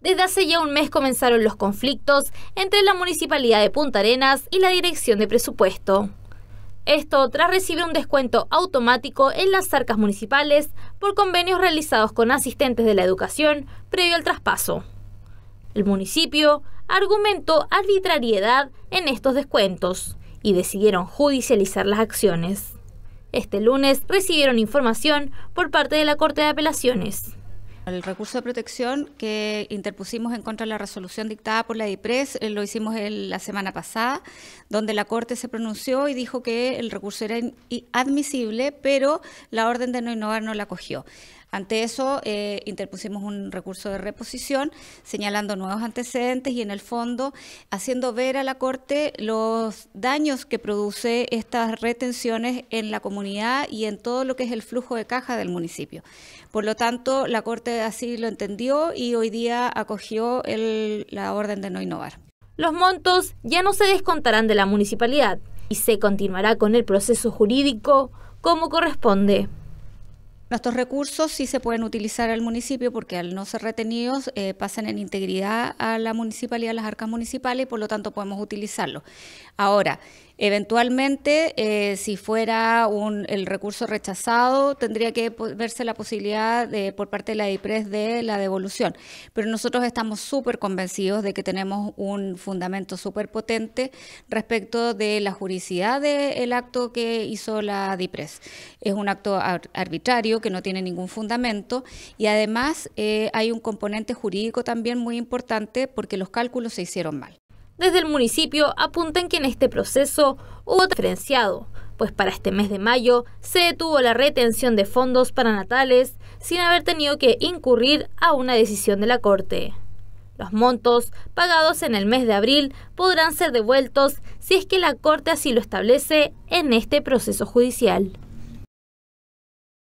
Desde hace ya un mes comenzaron los conflictos entre la Municipalidad de Punta Arenas y la Dirección de Presupuesto. Esto tras recibir un descuento automático en las arcas municipales por convenios realizados con asistentes de la educación previo al traspaso. El municipio argumentó arbitrariedad en estos descuentos y decidieron judicializar las acciones. Este lunes recibieron información por parte de la Corte de Apelaciones. El recurso de protección que interpusimos en contra de la resolución dictada por la DIPRES eh, lo hicimos la semana pasada, donde la Corte se pronunció y dijo que el recurso era admisible, pero la orden de no innovar no la acogió. Ante eso, eh, interpusimos un recurso de reposición señalando nuevos antecedentes y en el fondo haciendo ver a la Corte los daños que produce estas retenciones en la comunidad y en todo lo que es el flujo de caja del municipio. Por lo tanto, la Corte eh, así lo entendió y hoy día acogió la orden de no innovar. Los montos ya no se descontarán de la municipalidad y se continuará con el proceso jurídico como corresponde. Nuestros recursos sí se pueden utilizar al municipio porque al no ser retenidos eh, pasan en integridad a la municipalidad, a las arcas municipales y por lo tanto podemos utilizarlos. Ahora, Eventualmente, eh, si fuera el recurso rechazado, tendría que verse la posibilidad de, por parte de la DIPRES de la devolución. Pero nosotros estamos súper convencidos de que tenemos un fundamento súper potente respecto de la juridicidad del acto que hizo la DIPRES. Es un acto arbitrario que no tiene ningún fundamento y además eh, hay un componente jurídico también muy importante porque los cálculos se hicieron mal. Desde el municipio apuntan que en este proceso hubo diferenciado, pues para este mes de mayo se detuvo la retención de fondos para natales sin haber tenido que incurrir a una decisión de la Corte. Los montos pagados en el mes de abril podrán ser devueltos si es que la Corte así lo establece en este proceso judicial.